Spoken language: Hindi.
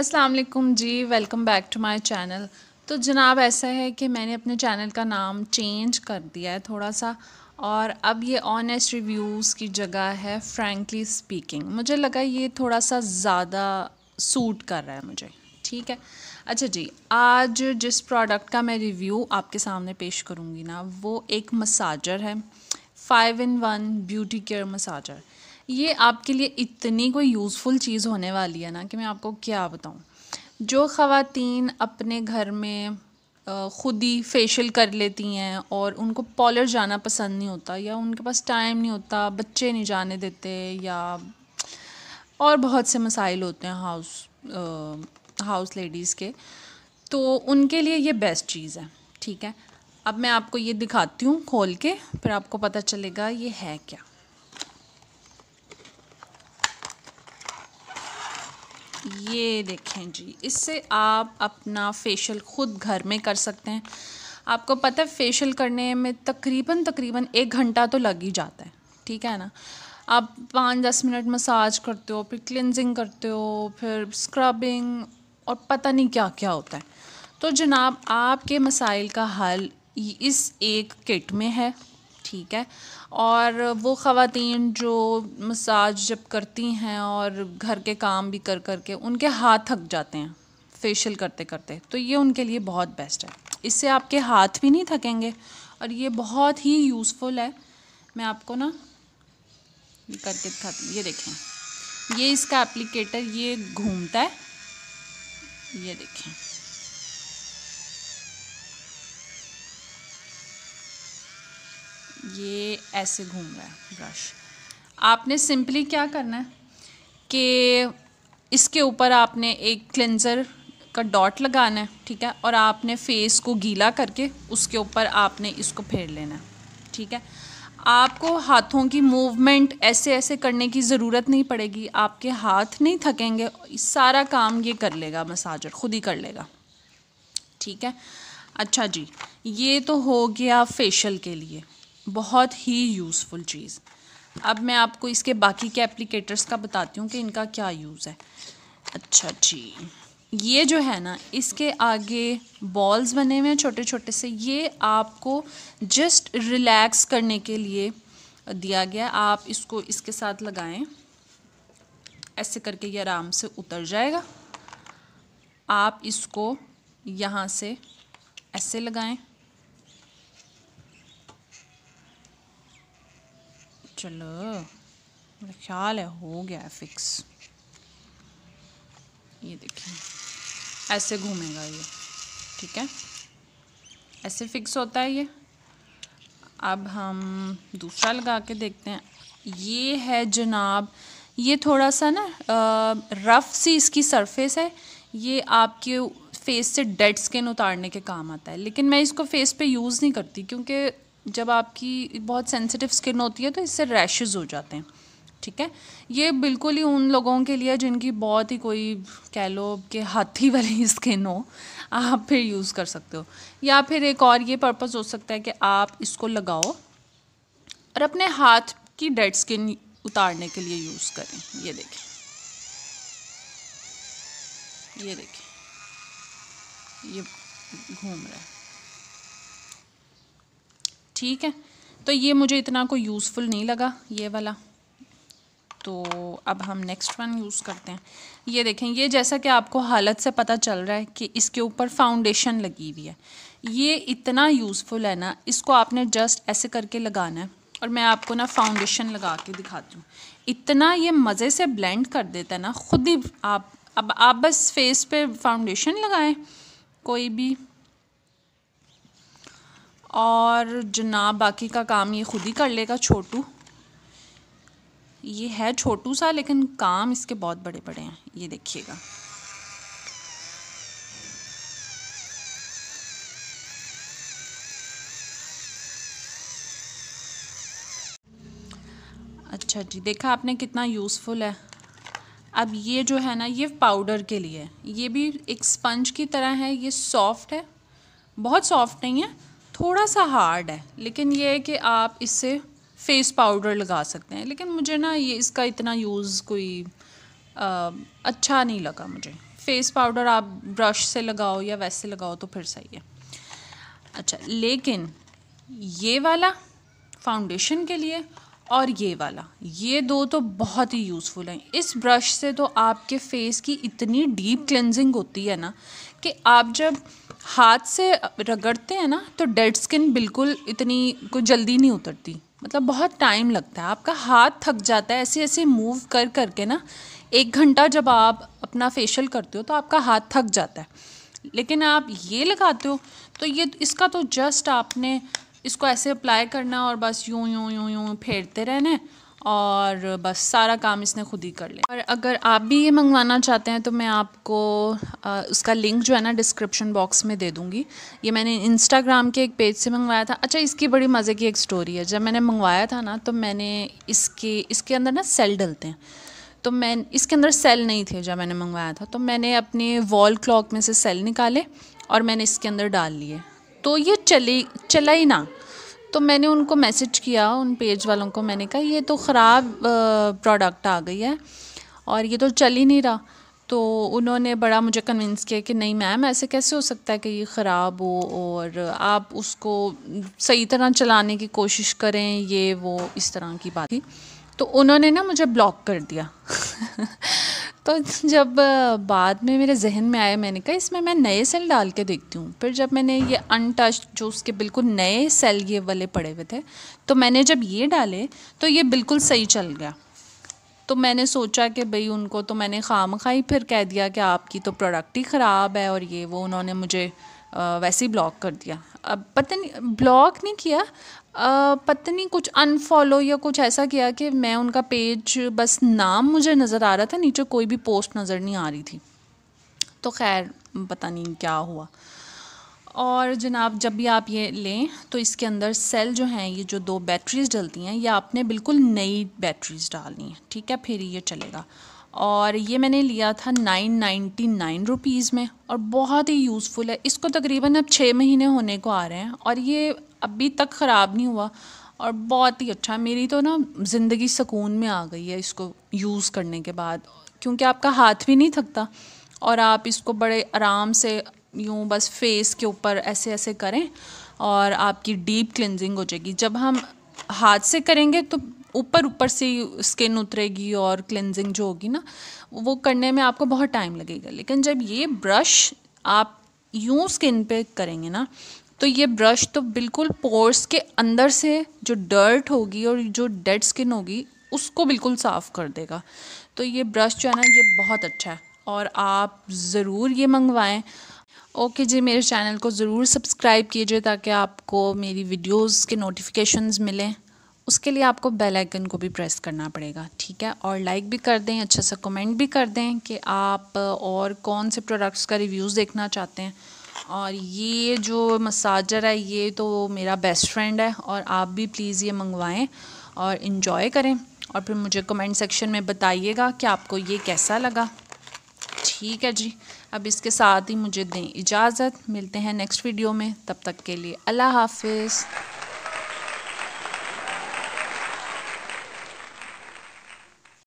अस्सलाम वालेकुम जी welcome back to my channel तो जनाब ऐसा है कि मैंने अपने चैनल का नाम चेंज कर दिया है थोड़ा सा और अब ये ऑनेस्ट रिव्यूज़ की जगह है फ्रैंकली स्पीकिंग मुझे लगा ये थोड़ा सा ज़्यादा सूट कर रहा है मुझे ठीक है अच्छा जी आज जिस प्रोडक्ट का मैं रिव्यू आपके सामने पेश करूँगी ना वो एक मसाजर है five in one beauty care massager ये आपके लिए इतनी कोई यूज़फुल चीज़ होने वाली है ना कि मैं आपको क्या बताऊँ जो ख़वातीन अपने घर में ख़ुद ही फेशियल कर लेती हैं और उनको पॉलर जाना पसंद नहीं होता या उनके पास टाइम नहीं होता बच्चे नहीं जाने देते या और बहुत से मसाइल होते हैं हाउस आ, हाउस लेडीज़ के तो उनके लिए ये बेस्ट चीज़ है ठीक है अब मैं आपको ये दिखाती हूँ खोल के फिर आपको पता चलेगा ये है क्या ये देखें जी इससे आप अपना फेशियल ख़ुद घर में कर सकते हैं आपको पता है फेशियल करने में तकरीबन तकरीबन एक घंटा तो लग ही जाता है ठीक है ना आप पाँच दस मिनट मसाज करते हो फिर क्लिनजिंग करते हो फिर स्क्रबिंग और पता नहीं क्या क्या होता है तो जनाब आपके मसाइल का हल इस एक किट में है ठीक है और वो ख़वान जो मसाज जब करती हैं और घर के काम भी कर कर के उनके हाथ थक जाते हैं फेशियल करते करते तो ये उनके लिए बहुत बेस्ट है इससे आपके हाथ भी नहीं थकेंगे और ये बहुत ही यूज़फुल है मैं आपको ना करके दिखाती ये देखें ये इसका एप्लीकेटर ये घूमता है ये देखें ये ऐसे घूम रहा है ब्रश आपने सिंपली क्या करना है कि इसके ऊपर आपने एक क्लेंज़र का डॉट लगाना है ठीक है और आपने फेस को गीला करके उसके ऊपर आपने इसको फेर लेना है ठीक है आपको हाथों की मूवमेंट ऐसे ऐसे करने की ज़रूरत नहीं पड़ेगी आपके हाथ नहीं थकेंगे सारा काम ये कर लेगा मसाजर खुद ही कर लेगा ठीक है अच्छा जी ये तो हो गया फेशियल के लिए बहुत ही यूज़फुल चीज़ अब मैं आपको इसके बाकी के एप्लीकेटर्स का बताती हूँ कि इनका क्या यूज़ है अच्छा जी ये जो है ना इसके आगे बॉल्स बने हुए हैं छोटे छोटे से ये आपको जस्ट रिलैक्स करने के लिए दिया गया आप इसको इसके साथ लगाएं ऐसे करके ये आराम से उतर जाएगा आप इसको यहाँ से ऐसे लगाएं चलो मेरा ख्याल है हो गया है फिक्स ये देखिए ऐसे घूमेगा ये ठीक है ऐसे फिक्स होता है ये अब हम दूसरा लगा के देखते हैं ये है जनाब ये थोड़ा सा ना रफ़ सी इसकी सरफेस है ये आपके फेस से डेड स्किन उतारने के काम आता है लेकिन मैं इसको फेस पे यूज़ नहीं करती क्योंकि जब आपकी बहुत सेंसिटिव स्किन होती है तो इससे रैशेज़ हो जाते हैं ठीक है ये बिल्कुल ही उन लोगों के लिए जिनकी बहुत ही कोई कह लो कि हाथी वाली स्किन हो आप फिर यूज़ कर सकते हो या फिर एक और ये पर्पज़ हो सकता है कि आप इसको लगाओ और अपने हाथ की डेड स्किन उतारने के लिए यूज़ करें ये देखें ये देखें ये घूम रहा है ठीक है तो ये मुझे इतना कोई यूज़फुल नहीं लगा ये वाला तो अब हम नेक्स्ट वन यूज़ करते हैं ये देखें ये जैसा कि आपको हालत से पता चल रहा है कि इसके ऊपर फाउंडेशन लगी हुई है ये इतना यूज़फुल है ना इसको आपने जस्ट ऐसे करके लगाना है और मैं आपको ना फाउंडेशन लगा के दिखाती हूँ इतना ये मज़े से ब्लेंड कर देता है ना ख़ुद ही आप अब आप बस फेस पे फाउंडेशन लगाएं कोई भी और जनाब बाकी का काम ये खुद ही कर लेगा छोटू ये है छोटू सा लेकिन काम इसके बहुत बड़े बड़े हैं ये देखिएगा अच्छा जी देखा आपने कितना यूज़फुल है अब ये जो है ना ये पाउडर के लिए ये भी एक स्पंज की तरह है ये सॉफ्ट है बहुत सॉफ्ट नहीं है थोड़ा सा हार्ड है लेकिन ये है कि आप इससे फेस पाउडर लगा सकते हैं लेकिन मुझे ना ये इसका इतना यूज़ कोई आ, अच्छा नहीं लगा मुझे फेस पाउडर आप ब्रश से लगाओ या वैसे लगाओ तो फिर सही है अच्छा लेकिन ये वाला फाउंडेशन के लिए और ये वाला ये दो तो बहुत ही यूज़फुल हैं इस ब्रश से तो आपके फेस की इतनी डीप क्लेंजिंग होती है ना कि आप जब हाथ से रगड़ते हैं ना तो डेड स्किन बिल्कुल इतनी को जल्दी नहीं उतरती मतलब बहुत टाइम लगता है आपका हाथ थक जाता है ऐसे ऐसे मूव कर करके ना एक घंटा जब आप अपना फेशियल करते हो तो आपका हाथ थक जाता है लेकिन आप ये लगाते हो तो ये इसका तो जस्ट आपने इसको ऐसे अप्लाई करना और बस यूँ यूँ यूँ यूँ फेरते रहना और बस सारा काम इसने खुद ही कर लिया और अगर आप भी ये मंगवाना चाहते हैं तो मैं आपको आ, उसका लिंक जो है ना डिस्क्रिप्शन बॉक्स में दे दूँगी ये मैंने इंस्टाग्राम के एक पेज से मंगवाया था अच्छा इसकी बड़ी मज़े की एक स्टोरी है जब मैंने मंगवाया था ना तो मैंने इसके इसके अंदर ना सेल डलते हैं तो मैं इसके अंदर सेल नहीं थे जब मैंने मंगवाया था तो मैंने अपने वॉल क्लॉक में से सेल निकाले और मैंने इसके अंदर डाल लिए तो ये चली चला ही ना तो मैंने उनको मैसेज किया उन पेज वालों को मैंने कहा ये तो ख़राब प्रोडक्ट आ गई है और ये तो चल ही नहीं रहा तो उन्होंने बड़ा मुझे कन्विंस किया कि नहीं मैम ऐसे कैसे हो सकता है कि ये ख़राब हो और आप उसको सही तरह चलाने की कोशिश करें ये वो इस तरह की बात थी तो उन्होंने ना मुझे ब्लॉक कर दिया तो जब बाद में मेरे जहन में आया मैंने कहा इसमें मैं नए सेल डाल के देखती हूँ फिर जब मैंने ये अनटच्ड जो उसके बिल्कुल नए सेल ये वाले पड़े हुए थे तो मैंने जब ये डाले तो ये बिल्कुल सही चल गया तो मैंने सोचा कि भई उनको तो मैंने खाम खाई फिर कह दिया कि आपकी तो प्रोडक्ट ही ख़राब है और ये वो उन्होंने मुझे वैसे ही ब्लॉक कर दिया अब पता नहीं ब्लॉक नहीं किया पता नहीं कुछ अनफॉलो या कुछ ऐसा किया कि मैं उनका पेज बस नाम मुझे नज़र आ रहा था नीचे कोई भी पोस्ट नज़र नहीं आ रही थी तो खैर पता नहीं क्या हुआ और जनाब जब भी आप ये लें तो इसके अंदर सेल जो हैं ये जो दो बैटरीज डलती हैं ये आपने बिल्कुल नई बैटरीज डालनी है ठीक है फिर ये चलेगा और ये मैंने लिया था नाइन नाइन्टी नाइन रुपीज़ में और बहुत ही यूज़फुल है इसको तकरीबन अब छः महीने होने को आ रहे हैं और ये अभी तक ख़राब नहीं हुआ और बहुत ही अच्छा मेरी तो ना ज़िंदगी सुकून में आ गई है इसको यूज़ करने के बाद क्योंकि आपका हाथ भी नहीं थकता और आप इसको बड़े आराम से यूँ बस फेस के ऊपर ऐसे ऐसे करें और आपकी डीप क्लिनजिंग हो जाएगी जब हम हाथ से करेंगे तो ऊपर ऊपर से स्किन उतरेगी और क्लेंजिंग जो होगी ना वो करने में आपको बहुत टाइम लगेगा लेकिन जब ये ब्रश आप यूँ स्किन पे करेंगे ना तो ये ब्रश तो बिल्कुल पोर्स के अंदर से जो डर्ट होगी और जो डेड स्किन होगी उसको बिल्कुल साफ़ कर देगा तो ये ब्रश जो है ना ये बहुत अच्छा है और आप ज़रूर ये मंगवाएं ओके जी मेरे चैनल को ज़रूर सब्सक्राइब कीजिए ताकि आपको मेरी वीडियोस के नोटिफिकेशंस मिलें उसके लिए आपको बेल आइकन को भी प्रेस करना पड़ेगा ठीक है और लाइक भी कर दें अच्छा सा कमेंट भी कर दें कि आप और कौन से प्रोडक्ट्स का रिव्यूज़ देखना चाहते हैं और ये जो मसाजर है ये तो मेरा बेस्ट फ्रेंड है और आप भी प्लीज़ ये मंगवाएं और इन्जॉय करें और फिर मुझे कमेंट सेक्शन में बताइएगा कि आपको ये कैसा लगा ठीक है जी अब इसके साथ ही मुझे दें इजाज़त मिलते हैं नेक्स्ट वीडियो में तब तक के लिए अल्लाह हाफिज़